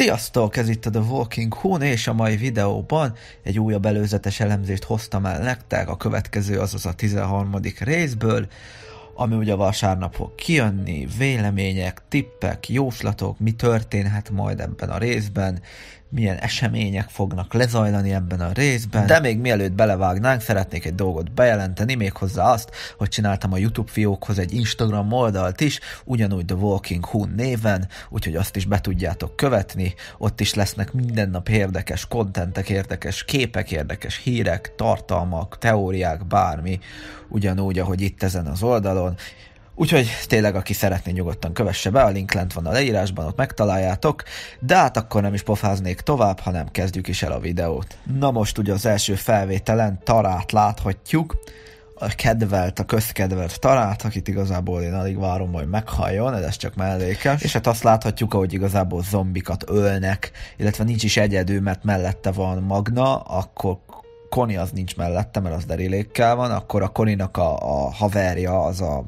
Sziasztok! Ez itt a The Walking Hoon, és a mai videóban egy újabb előzetes elemzést hoztam el nektek, a következő azaz a 13. részből, ami ugye vasárnap fog kijönni, vélemények, tippek, jóslatok, mi történhet majd ebben a részben, milyen események fognak lezajlani ebben a részben. De még mielőtt belevágnánk, szeretnék egy dolgot bejelenteni, méghozzá azt, hogy csináltam a YouTube fiókhoz egy Instagram oldalt is, ugyanúgy The Walking Who néven, úgyhogy azt is be tudjátok követni, ott is lesznek minden nap érdekes kontentek, érdekes képek, érdekes hírek, tartalmak, teóriák, bármi, ugyanúgy, ahogy itt ezen az oldalon, Úgyhogy tényleg, aki szeretné, nyugodtan kövesse be, a link lent van a leírásban, ott megtaláljátok, de hát akkor nem is pofáznék tovább, hanem kezdjük is el a videót. Na most ugye az első felvételen Tarát láthatjuk, a kedvelt, a közkedvelt Tarát, akit igazából én alig várom, hogy meghalljon, ez csak mellékes. És hát azt láthatjuk, ahogy igazából zombikat ölnek, illetve nincs is egyedül, mert mellette van Magna, akkor Koni az nincs mellette, mert az derélékkel van, akkor a Koninak a, a haverja, az a,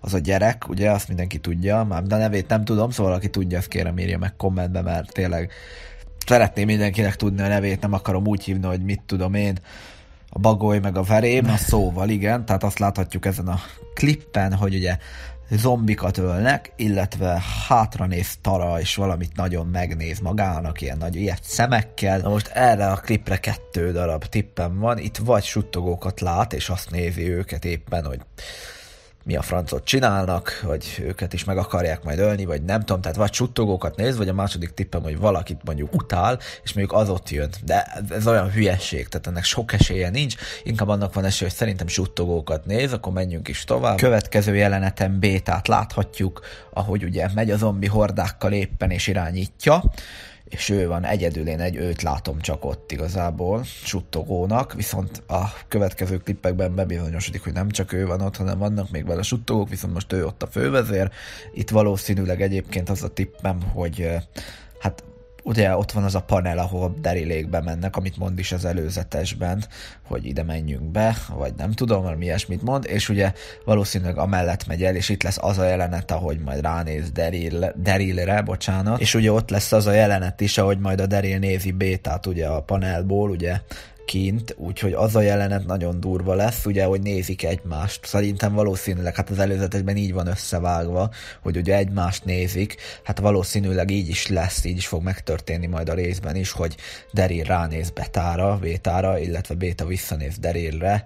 az a gyerek, ugye, azt mindenki tudja, már de a nevét nem tudom, szóval aki tudja, azt kérem írja meg kommentbe, mert tényleg szeretném mindenkinek tudni a nevét, nem akarom úgy hívni, hogy mit tudom én, a bagoly meg a verém, a szóval igen, tehát azt láthatjuk ezen a klippen, hogy ugye zombikat ölnek, illetve hátra néz Tara, és valamit nagyon megnéz magának, ilyen nagy ilyet szemekkel. Na most erre a klipre kettő darab tippem van, itt vagy suttogókat lát, és azt nézi őket éppen, hogy mi a francot csinálnak, vagy őket is meg akarják majd ölni, vagy nem tudom, tehát vagy suttogókat néz, vagy a második tippem, hogy valakit mondjuk utál, és mondjuk az ott jön. De ez olyan hülyeség, tehát ennek sok esélye nincs, inkább annak van esélye, hogy szerintem suttogókat néz, akkor menjünk is tovább. Következő jeleneten bétát láthatjuk, ahogy ugye megy a zombi hordákkal éppen és irányítja és ő van egyedül, én egy őt látom csak ott igazából, suttogónak, viszont a következő klippekben bebizonyosodik, hogy nem csak ő van ott, hanem vannak még vele suttogók, viszont most ő ott a fővezér. Itt valószínűleg egyébként az a tippem, hogy eh, hát ugye ott van az a panel, ahol derilékbe mennek, amit mond is az előzetesben, hogy ide menjünk be, vagy nem tudom, mi ilyesmit mond, és ugye valószínűleg amellett megy el, és itt lesz az a jelenet, ahogy majd ránéz Deril, Derilre, bocsánat, és ugye ott lesz az a jelenet is, ahogy majd a Deril nézi Bétát ugye a panelból, ugye kint, úgyhogy az a jelenet nagyon durva lesz, ugye, hogy nézik egymást. Szerintem valószínűleg, hát az előzetesben így van összevágva, hogy ugye egymást nézik, hát valószínűleg így is lesz, így is fog megtörténni majd a részben is, hogy Deril ránéz Betára, Vétára, illetve Béta visszanéz Derilre,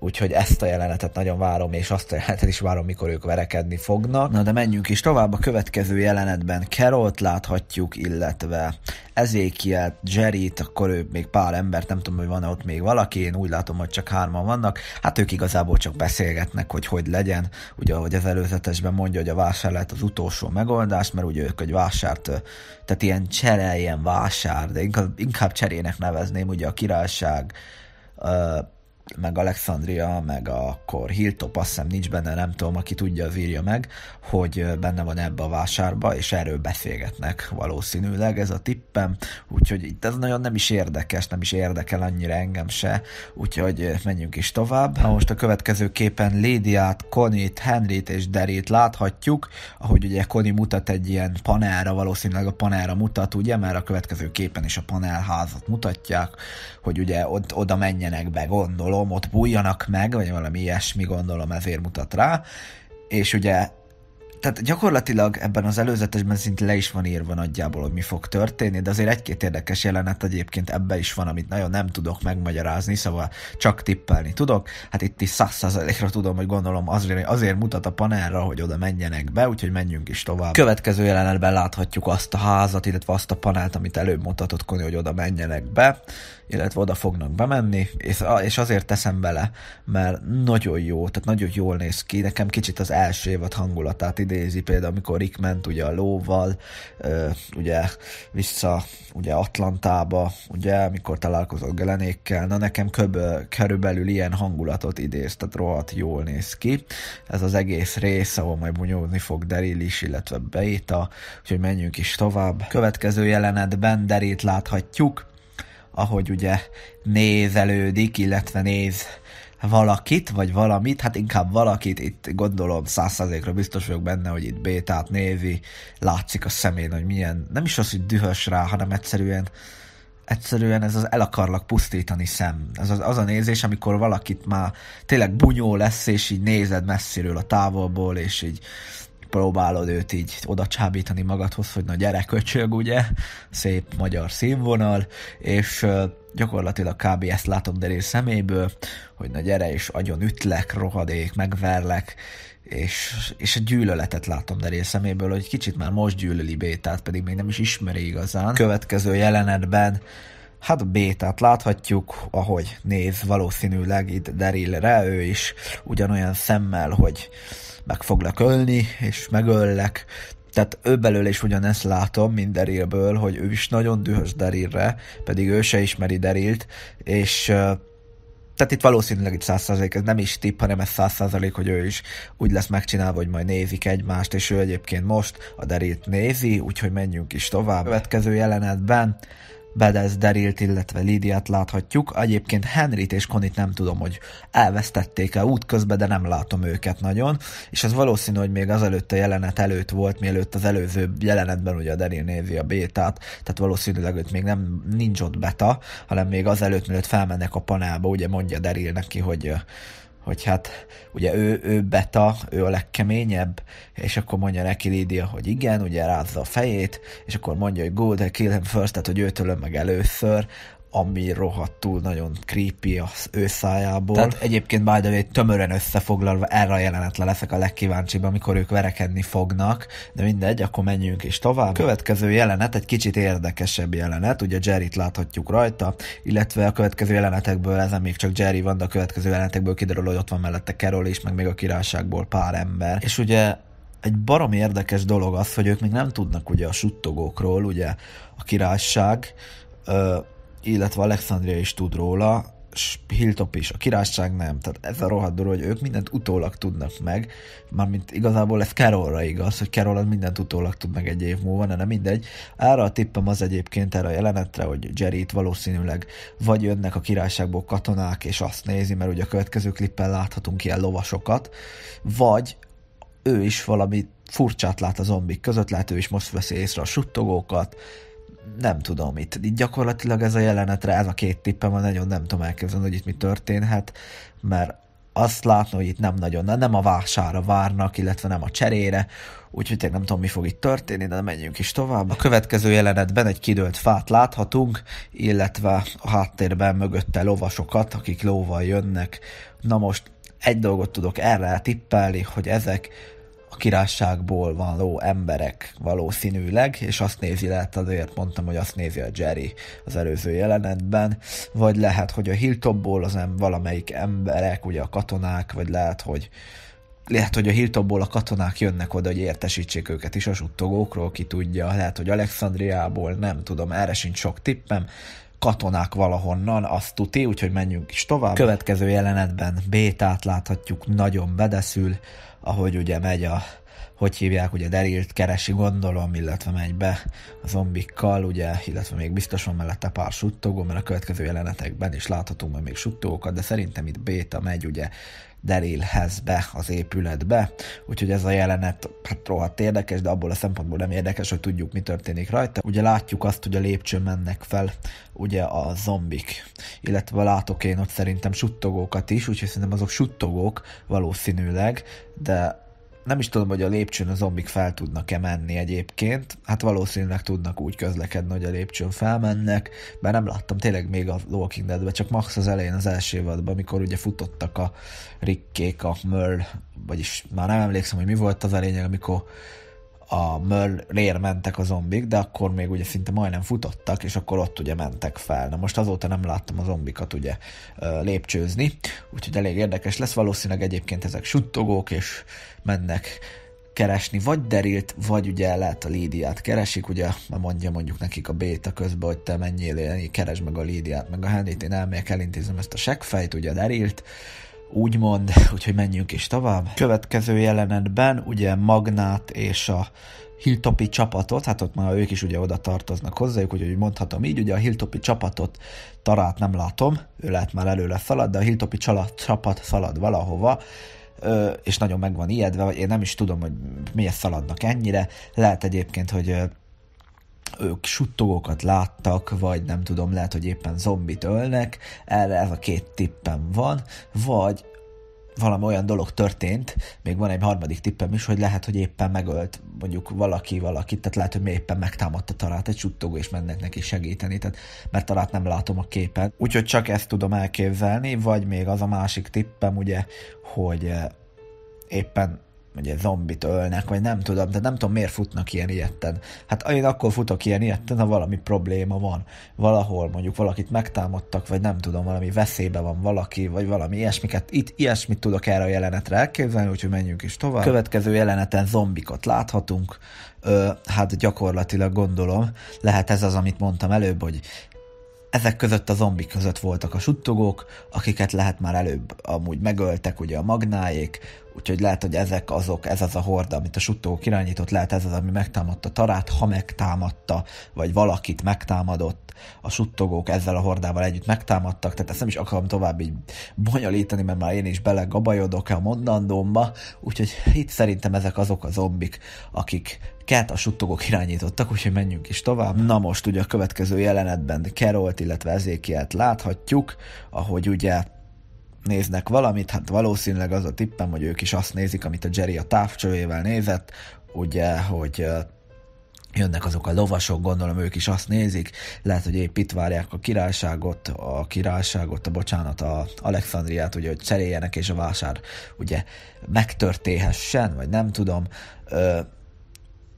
úgyhogy ezt a jelenetet nagyon várom, és azt a jelenetet is várom, mikor ők verekedni fognak. Na de menjünk is tovább, a következő jelenetben Carolt láthatjuk, illetve Ezékiet, Jerryt, akkor ő még pár embert, nem tudom, hogy van-e ott még valaki, én úgy látom, hogy csak hárman vannak, hát ők igazából csak beszélgetnek, hogy hogy legyen, ugye ahogy az előzetesben mondja, hogy a vásár lehet az utolsó megoldás, mert ugye ők egy vásárt, tehát ilyen ilyen vásár, de inkább, inkább cserének nevezném, ugye a királyság, uh, meg Alexandria, meg akkor Hiltop, azt hiszem nincs benne, nem tudom, aki tudja, az írja meg, hogy benne van ebbe a vásárba, és erről beszélgetnek valószínűleg, ez a tippem, úgyhogy itt ez nagyon nem is érdekes, nem is érdekel annyira engem se, úgyhogy menjünk is tovább. Na most a következő képen Lédiát, Konit, Henryt és Derét láthatjuk, ahogy ugye koni mutat egy ilyen panelra, valószínűleg a panelra mutat, ugye, mert a következő képen is a panelházat mutatják, hogy ugye ott, oda menjenek be, gondolom, álomot bújjanak meg, vagy valami ilyesmi gondolom ezért mutat rá, és ugye tehát gyakorlatilag ebben az előzetesben szinte le is van írva nagyjából, hogy mi fog történni, de azért egy-két érdekes jelenet egyébként ebbe is van, amit nagyon nem tudok megmagyarázni, szóval csak tippelni tudok. Hát itt is százszerzelékre tudom, hogy gondolom azért, azért mutat a panelra, hogy oda menjenek be, úgyhogy menjünk is tovább. Következő jelenetben láthatjuk azt a házat, illetve azt a panelt, amit előbb mutatott Koni, hogy oda menjenek be illetve oda fognak bemenni, és azért teszem bele, mert nagyon jó, tehát nagyon jól néz ki, nekem kicsit az első évad hangulatát idézi, például amikor Rick ment ugye a lóval, ugye vissza ugye Atlantába, ugye amikor találkozott Gelenékkel, na nekem köb, körülbelül ilyen hangulatot idéz, tehát rohadt jól néz ki. Ez az egész rész, ahol majd bunyózni fog Deril is, illetve Beita, úgyhogy menjünk is tovább. Következő jelenetben Derit láthatjuk, ahogy ugye nézelődik, illetve néz valakit, vagy valamit, hát inkább valakit, itt gondolom százszerzékre biztos vagyok benne, hogy itt bétát névi, látszik a szemén, hogy milyen, nem is az, hogy dühös rá, hanem egyszerűen egyszerűen ez az el akarlak pusztítani szem. Ez az, az a nézés, amikor valakit már tényleg bunyó lesz, és így nézed messziről a távolból, és így próbálod őt így oda csábítani magadhoz, hogy na gyere, köcsög, ugye, szép magyar színvonal, és gyakorlatilag kb. ezt látom Deré szeméből, hogy na gyere, és agyon ütlek, rohadék, megverlek, és, és a gyűlöletet látom Daryl szeméből, hogy kicsit már most gyűlöli Bétát, pedig még nem is ismeri igazán. Következő jelenetben Hát B, tehát láthatjuk, ahogy néz valószínűleg itt Derillre, ő is ugyanolyan szemmel, hogy meg foglak ölni, és megöllek. Tehát ő belőle is ugyanezt látom, mint Derilből, hogy ő is nagyon dühös Derilre, pedig ő se ismeri Derilt, és tehát itt valószínűleg itt 100% ez nem is tipp, hanem ez 100% hogy ő is úgy lesz megcsinálva, hogy majd nézik egymást, és ő egyébként most a derét nézi, úgyhogy menjünk is tovább. a Következő jelenetben Bedez, Derilt, illetve Lidiát láthatjuk. Egyébként Henryt és Konit nem tudom, hogy elvesztették-e útközben, de nem látom őket nagyon. És ez valószínű, hogy még azelőtt a jelenet előtt volt, mielőtt az előző jelenetben ugye a Deril nézi a bétát, tehát valószínűleg őt még nem nincs ott beta, hanem még azelőtt, mielőtt felmennek a panelba, ugye mondja Deril neki, hogy hogy hát ugye ő, ő beta, ő a legkeményebb, és akkor mondja neki Lídia, hogy igen, ugye rázza a fejét, és akkor mondja, hogy go, de kill him first, tehát hogy őtől meg először, ami rohadtul nagyon creepy az ő szájából. Tehát egyébként by the way, tömören összefoglalva erre a jelenetre leszek a legkíváncsibb, amikor ők verekedni fognak, de mindegy, akkor menjünk is tovább. Következő jelenet egy kicsit érdekesebb jelenet, ugye Jerryt láthatjuk rajta, illetve a következő jelenetekből ezen még csak Jerry van, de a következő jelenetekből kiderül, hogy ott van mellette Carol is, meg még a királyságból pár ember. És ugye egy barom érdekes dolog az, hogy ők még nem tudnak ugye a suttogókról, ugye a királyság, ö- illetve Alexandria is tud róla, Hiltop is, a királyság nem. Tehát ez a rohadt dolog, hogy ők mindent utólag tudnak meg, mármint igazából ez Carolra igaz, hogy Carol az mindent utólag tud meg egy év múlva, de nem mindegy. Erre a tippem az egyébként erre a jelenetre, hogy jerry valószínűleg vagy jönnek a királyságból katonák, és azt nézi, mert ugye a következő klippen láthatunk ilyen lovasokat, vagy ő is valami furcsát lát a zombik között, lehet ő is most veszi észre a suttogókat, nem tudom, itt, itt gyakorlatilag ez a jelenetre, ez a két tippem van, nagyon nem tudom elképzelni, hogy itt mi történhet, mert azt látni, hogy itt nem nagyon, nem a vására várnak, illetve nem a cserére, úgyhogy nem tudom, mi fog itt történni, de menjünk is tovább. A következő jelenetben egy kidőlt fát láthatunk, illetve a háttérben mögötte lovasokat, akik lóval jönnek. Na most egy dolgot tudok erre tippelni, hogy ezek a királyságból van ló emberek valószínűleg, és azt nézi lehet, azért mondtam, hogy azt nézi a Jerry az előző jelenetben, vagy lehet, hogy a Hilltopból az em, valamelyik emberek, ugye a katonák, vagy lehet, hogy lehet, hogy a Hilltopból a katonák jönnek oda, hogy értesítsék őket is a suttogókról, ki tudja, lehet, hogy Alexandriából, nem tudom, erre sincs sok tippem, katonák valahonnan, azt tuti, úgyhogy menjünk is tovább. Következő jelenetben bétát láthatjuk, nagyon bedeszül, ahogy ugye megy a hogy hívják, ugye Derilt keresi, gondolom, illetve megy be a zombikkal, ugye, illetve még biztos van mellette pár suttogó, mert a következő jelenetekben is láthatunk majd még suttogókat, de szerintem itt Béta megy, ugye, Derilhez be az épületbe, úgyhogy ez a jelenet hát rohadt érdekes, de abból a szempontból nem érdekes, hogy tudjuk, mi történik rajta. Ugye látjuk azt, hogy a lépcsőn mennek fel ugye a zombik, illetve látok én ott szerintem suttogókat is, úgyhogy szerintem azok suttogók valószínűleg, de nem is tudom, hogy a lépcsőn a zombik fel tudnak-e menni egyébként. Hát valószínűleg tudnak úgy közlekedni, hogy a lépcsőn felmennek, mert nem láttam tényleg még a Walking dead csak max az elején az első évadban, amikor ugye futottak a rikkék, a Merl, vagyis már nem emlékszem, hogy mi volt az a lényeg, amikor a Mörlér mentek a zombik, de akkor még ugye szinte majdnem futottak, és akkor ott ugye mentek fel. Na most azóta nem láttam a zombikat ugye lépcsőzni, úgyhogy elég érdekes lesz. Valószínűleg egyébként ezek suttogók, és mennek keresni, vagy Derilt, vagy ugye lehet a Lídiát keresik, ugye mondja mondjuk nekik a béta közben, hogy te menjél, keresd meg a Lídiát, meg a Henryt, én elmegyek, elintézem ezt a seggfejt, ugye Derilt, úgymond, úgyhogy menjünk is tovább. Következő jelenetben ugye Magnát és a Hilltopi csapatot, hát ott már ők is ugye oda tartoznak hozzájuk, úgyhogy mondhatom így, ugye a Hilltopi csapatot tarát nem látom, ő lehet már előle szalad, de a Hilltopi csapat szalad valahova, és nagyon meg van ijedve, vagy én nem is tudom, hogy miért szaladnak ennyire. Lehet egyébként, hogy ők suttogókat láttak, vagy nem tudom, lehet, hogy éppen zombit ölnek, erre ez a két tippem van, vagy valami olyan dolog történt, még van egy harmadik tippem is, hogy lehet, hogy éppen megölt mondjuk valaki valakit, tehát lehet, hogy még éppen megtámadta Tarát egy suttogó, és mennek neki segíteni, tehát, mert Tarát nem látom a képen. Úgyhogy csak ezt tudom elképzelni, vagy még az a másik tippem, ugye, hogy eh, éppen ugye zombit ölnek, vagy nem tudom, de nem tudom, miért futnak ilyen ilyetten. Hát én akkor futok ilyen ilyetten, ha valami probléma van. Valahol mondjuk valakit megtámadtak, vagy nem tudom, valami veszélybe van valaki, vagy valami ilyesmiket. Itt ilyesmit tudok erre a jelenetre elképzelni, úgyhogy menjünk is tovább. Következő jeleneten zombikot láthatunk. Ö, hát gyakorlatilag gondolom, lehet ez az, amit mondtam előbb, hogy ezek között a zombik között voltak a suttogók, akiket lehet már előbb amúgy megöltek, ugye a magnáék, úgyhogy lehet, hogy ezek azok, ez az a horda, amit a suttogók irányított, lehet ez az, ami megtámadta Tarát, ha megtámadta, vagy valakit megtámadott, a suttogók ezzel a hordával együtt megtámadtak, tehát ezt nem is akarom tovább így bonyolítani, mert már én is belegabajodok a mondandómba, úgyhogy itt szerintem ezek azok a zombik, akik Kert a suttogók irányítottak, úgyhogy menjünk is tovább. Na most ugye a következő jelenetben Kerolt, illetve Ezékielt láthatjuk, ahogy ugye néznek valamit, hát valószínűleg az a tippem, hogy ők is azt nézik, amit a Jerry a távcsövével nézett, ugye, hogy jönnek azok a lovasok, gondolom ők is azt nézik, lehet, hogy épp itt várják a királyságot, a királyságot, a bocsánat, a Alexandriát, ugye, hogy cseréljenek, és a vásár ugye megtörténhessen, vagy nem tudom. Ö,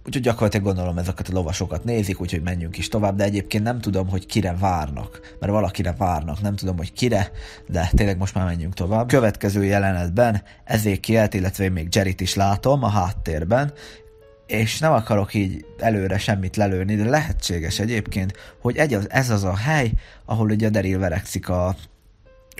Úgyhogy gyakorlatilag gondolom ezeket a lovasokat nézik, úgyhogy menjünk is tovább, de egyébként nem tudom, hogy kire várnak, mert valakire várnak, nem tudom, hogy kire, de tényleg most már menjünk tovább. Következő jelenetben ezékielt, illetve én még Jerryt is látom a háttérben, és nem akarok így előre semmit lelőni, de lehetséges egyébként, hogy egy az, ez az a hely, ahol ugye Deril verekszik a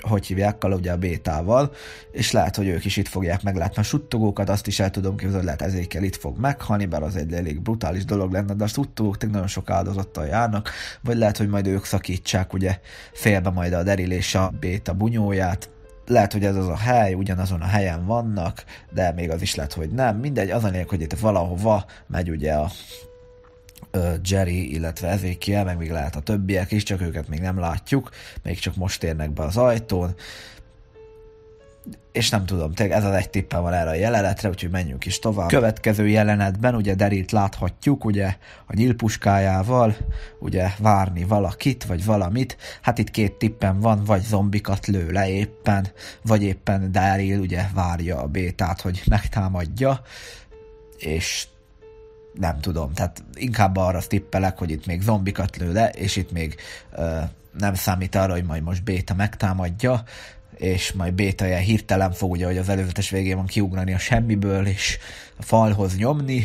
hogy hívják, ugye a bétával, és lehet, hogy ők is itt fogják meglátni a suttogókat, azt is el tudom képzelni, hogy lehet ezékkel itt fog meghalni, bár az egy elég brutális dolog lenne, de a suttogók tényleg nagyon sok áldozattal járnak, vagy lehet, hogy majd ők szakítsák ugye félbe majd a derilés a béta bunyóját, lehet, hogy ez az a hely, ugyanazon a helyen vannak, de még az is lehet, hogy nem. Mindegy, az a lényeg, hogy itt valahova megy ugye a Jerry, illetve Ezekiel, meg még lehet a többiek is, csak őket még nem látjuk, még csak most érnek be az ajtón, és nem tudom, tényleg ez az egy tippem van erre a jelenetre, úgyhogy menjünk is tovább. Következő jelenetben ugye Derit láthatjuk, ugye a nyílpuskájával, ugye várni valakit, vagy valamit. Hát itt két tippem van, vagy zombikat lő le éppen, vagy éppen Daryl ugye várja a bétát, hogy megtámadja, és nem tudom, tehát inkább arra tippelek, hogy itt még zombikat lő le, és itt még ö, nem számít arra, hogy majd most béta megtámadja, és majd béta ilyen hirtelen fog, ugye, hogy az előzetes végén van kiugrani a semmiből, és a falhoz nyomni.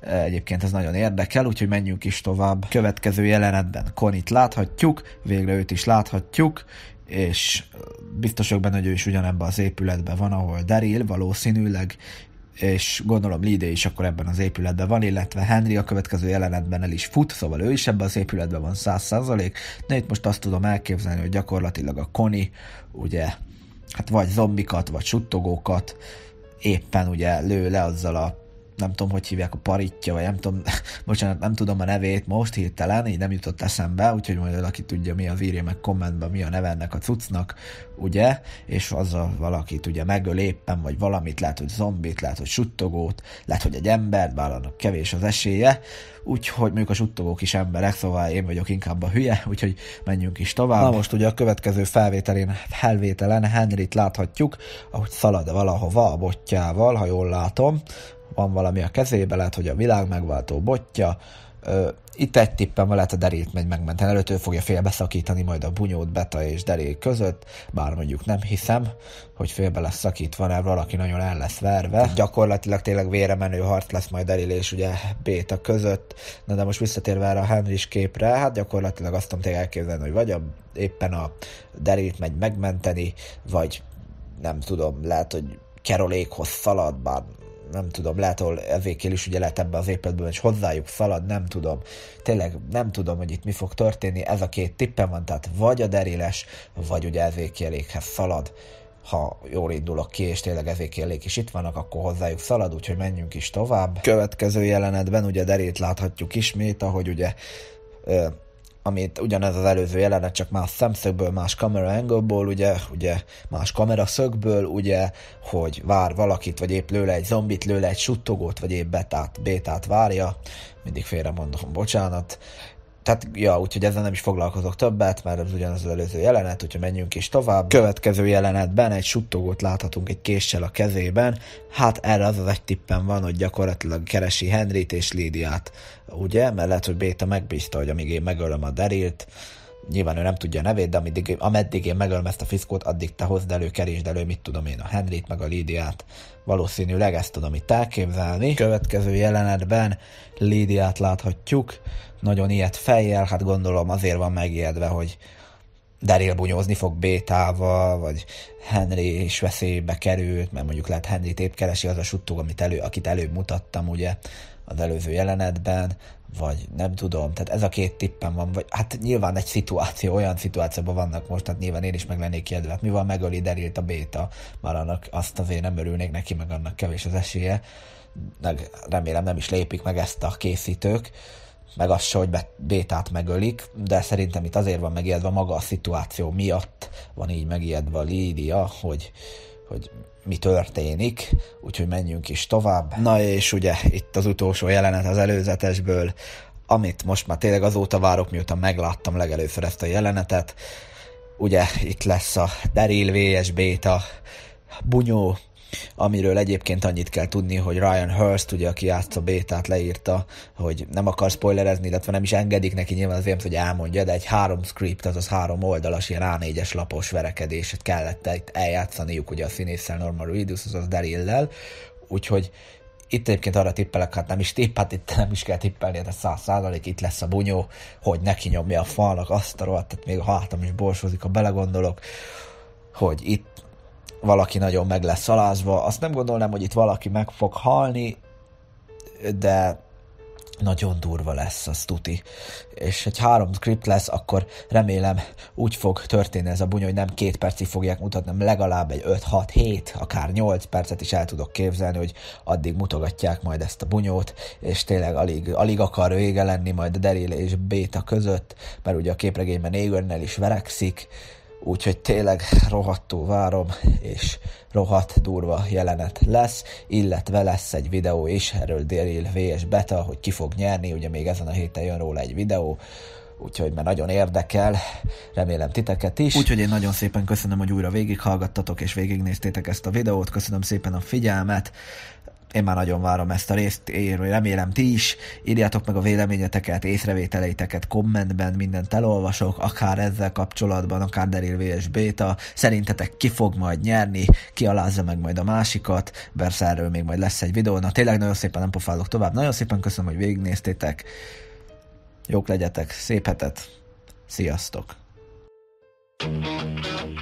Egyébként ez nagyon érdekel, úgyhogy menjünk is tovább. Következő jelenetben Konit láthatjuk, végre őt is láthatjuk, és biztosok benne, hogy ő is ugyanebben az épületben van, ahol Daryl valószínűleg, és gondolom Lidé is akkor ebben az épületben van, illetve Henry a következő jelenetben el is fut, szóval ő is ebben az épületben van 100%, de itt most azt tudom elképzelni, hogy gyakorlatilag a Koni, ugye, hát vagy zombikat, vagy suttogókat éppen ugye lő le azzal a nem tudom, hogy hívják a paritja, vagy nem tudom, bocsánat, nem tudom a nevét most hirtelen, így nem jutott eszembe, úgyhogy majd valaki tudja, mi az írja meg kommentben, mi a neve ennek a cuccnak, ugye, és a valakit ugye megöl éppen, vagy valamit, lehet, hogy zombit, lehet, hogy suttogót, lehet, hogy egy embert, bár annak kevés az esélye, úgyhogy mondjuk a suttogók is emberek, szóval én vagyok inkább a hülye, úgyhogy menjünk is tovább. Na most ugye a következő felvételén, felvételen Henryt láthatjuk, ahogy szalad valahova a botjával, ha jól látom, van valami a kezébe, lehet, hogy a világ megváltó botja, itt egy tippem lehet a derét megy megmenteni, előtt ő fogja félbeszakítani majd a bunyót Beta és derék között, bár mondjuk nem hiszem, hogy félbe lesz szakítva, mert valaki nagyon el lesz verve. Tehát gyakorlatilag tényleg vére menő harc lesz majd Deril és ugye Béta között. Na de most visszatérve erre a Henrys képre, hát gyakorlatilag azt tudom elképzelni, hogy vagy a, éppen a derét megy megmenteni, vagy nem tudom, lehet, hogy Kerolékhoz szalad, bár nem tudom, lehet, ahol elvékél is, ugye lehet ebbe az épületben, és hozzájuk szalad, nem tudom. Tényleg nem tudom, hogy itt mi fog történni. Ez a két tippem van, tehát vagy a deréles, vagy ugye elvékélékhez szalad ha jól indulok ki, és tényleg ezékélék is itt vannak, akkor hozzájuk szalad, úgyhogy menjünk is tovább. Következő jelenetben ugye derét láthatjuk ismét, ahogy ugye amit ugyanez az előző jelenet, csak más szemszögből, más kamera angle-ból, ugye, ugye más kamera szögből ugye, hogy vár valakit, vagy épp lőle egy zombit, lőle egy suttogót, vagy épp betát, bétát várja, mindig félre mondom, bocsánat, tehát, ja, úgyhogy ezzel nem is foglalkozok többet, mert ez ugyanaz az előző jelenet, hogyha menjünk is tovább. Következő jelenetben egy suttogót láthatunk egy késsel a kezében. Hát erre az az egy tippem van, hogy gyakorlatilag keresi Henryt és Lídiát, ugye? Mert lehet, hogy Béta megbízta, hogy amíg én megölöm a Derilt, nyilván ő nem tudja a nevét, de ameddig, ameddig én megölöm ezt a fiszkót, addig te hozd elő, kerésd elő, mit tudom én, a Henryt, meg a Lídiát. Valószínűleg ezt tudom itt elképzelni. Következő jelenetben Lídiát láthatjuk, nagyon ilyet fejjel, hát gondolom azért van megijedve, hogy Daryl bunyózni fog bétával, vagy Henry is veszélybe került, mert mondjuk lehet Henry épp keresi az a suttog, amit elő, akit előbb mutattam, ugye az előző jelenetben, vagy nem tudom, tehát ez a két tippem van, vagy hát nyilván egy szituáció, olyan szituációban vannak most, tehát nyilván én is meg lennék kérdve, hát mi van, megöli Derilt a béta, már annak azt azért nem örülnék neki, meg annak kevés az esélye, meg remélem nem is lépik meg ezt a készítők, meg az se, hogy bétát megölik, de szerintem itt azért van megijedve maga a szituáció miatt, van így megijedve a Lídia, hogy, hogy mi történik, úgyhogy menjünk is tovább. Na és ugye itt az utolsó jelenet az előzetesből, amit most már tényleg azóta várok, miután megláttam legelőször ezt a jelenetet. Ugye itt lesz a Daryl VS Beta bunyó amiről egyébként annyit kell tudni, hogy Ryan Hurst, ugye, aki a Bétát, leírta, hogy nem akar spoilerezni, illetve nem is engedik neki nyilván az hogy elmondja, de egy három script, azaz három oldalas, ilyen A4-es lapos verekedéset kellett eljátszaniuk ugye a színésszel Norman Reedus, azaz Daryl-lel, úgyhogy itt egyébként arra tippelek, hát nem is tipp, hát itt nem is kell tippelni, de hát száz százalék itt lesz a bunyó, hogy neki nyomja a falnak azt a rohadt, tehát még a hátam is borsozik, ha belegondolok, hogy itt valaki nagyon meg lesz alázva. Azt nem gondolnám, hogy itt valaki meg fog halni, de nagyon durva lesz, az tuti. És egy három script lesz, akkor remélem úgy fog történni ez a bunyó, hogy nem két percig fogják mutatni, hanem legalább egy 5-6-7, akár 8 percet is el tudok képzelni, hogy addig mutogatják majd ezt a bunyót, és tényleg alig, alig akar vége lenni majd a Deril és Béta között, mert ugye a képregényben Égönnel is verekszik, úgyhogy tényleg rohadtul várom, és rohadt durva jelenet lesz, illetve lesz egy videó is, erről Daryl VS Beta, hogy ki fog nyerni, ugye még ezen a héten jön róla egy videó, úgyhogy már nagyon érdekel, remélem titeket is. Úgyhogy én nagyon szépen köszönöm, hogy újra végighallgattatok és végignéztétek ezt a videót, köszönöm szépen a figyelmet, én már nagyon várom ezt a részt, én remélem ti is. Írjátok meg a véleményeteket, észrevételeiteket kommentben, mindent elolvasok, akár ezzel kapcsolatban, akár Deril VS Beta. Szerintetek ki fog majd nyerni, ki alázza meg majd a másikat, persze erről még majd lesz egy videó. Na tényleg nagyon szépen nem pofálok tovább, nagyon szépen köszönöm, hogy végignéztétek. Jók legyetek, szép hetet, sziasztok! thank you